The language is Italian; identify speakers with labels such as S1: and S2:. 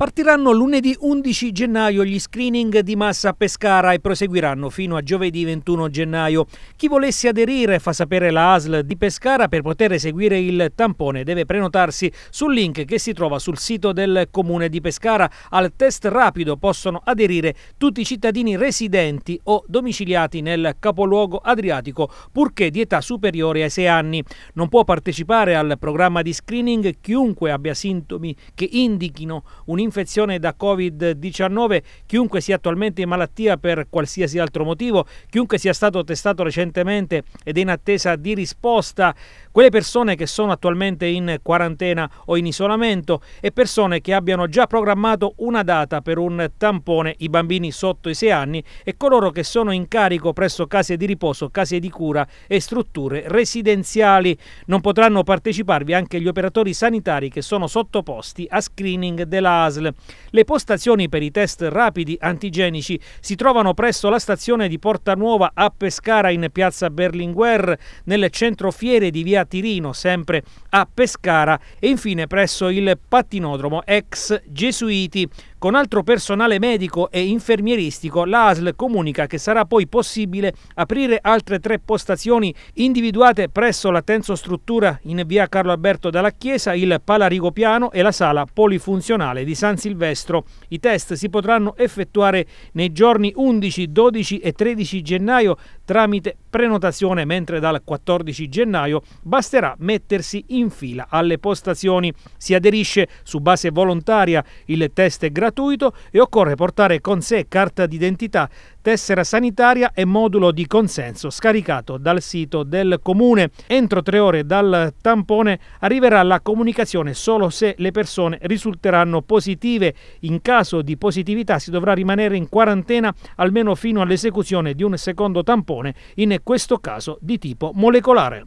S1: Partiranno lunedì 11 gennaio gli screening di massa a Pescara e proseguiranno fino a giovedì 21 gennaio. Chi volesse aderire, fa sapere la ASL di Pescara, per poter eseguire il tampone deve prenotarsi sul link che si trova sul sito del comune di Pescara. Al test rapido possono aderire tutti i cittadini residenti o domiciliati nel capoluogo adriatico, purché di età superiore ai 6 anni. Non può partecipare al programma di screening chiunque abbia sintomi che indichino un'infezione infezione da Covid-19, chiunque sia attualmente in malattia per qualsiasi altro motivo, chiunque sia stato testato recentemente ed è in attesa di risposta, quelle persone che sono attualmente in quarantena o in isolamento e persone che abbiano già programmato una data per un tampone, i bambini sotto i 6 anni e coloro che sono in carico presso case di riposo, case di cura e strutture residenziali. Non potranno parteciparvi anche gli operatori sanitari che sono sottoposti a screening della ASL. ASL. Le postazioni per i test rapidi antigenici si trovano presso la stazione di Porta Nuova a Pescara in piazza Berlinguer, nel centro fiere di via Tirino, sempre a Pescara, e infine presso il pattinodromo ex Gesuiti con altro personale medico e infermieristico, l'ASL comunica che sarà poi possibile aprire altre tre postazioni individuate presso la Struttura in via Carlo Alberto dalla Chiesa, il Palarigopiano e la sala polifunzionale di San Silvestro. I test si potranno effettuare nei giorni 11, 12 e 13 gennaio tramite prenotazione, mentre dal 14 gennaio basterà mettersi in fila alle postazioni. Si aderisce su base volontaria, il test è gratuito e occorre portare con sé carta d'identità, tessera sanitaria e modulo di consenso scaricato dal sito del comune. Entro tre ore dal tampone arriverà la comunicazione solo se le persone risulteranno positive. In caso di positività si dovrà rimanere in quarantena almeno fino all'esecuzione di un secondo tampone pressione, in questo caso di tipo molecolare.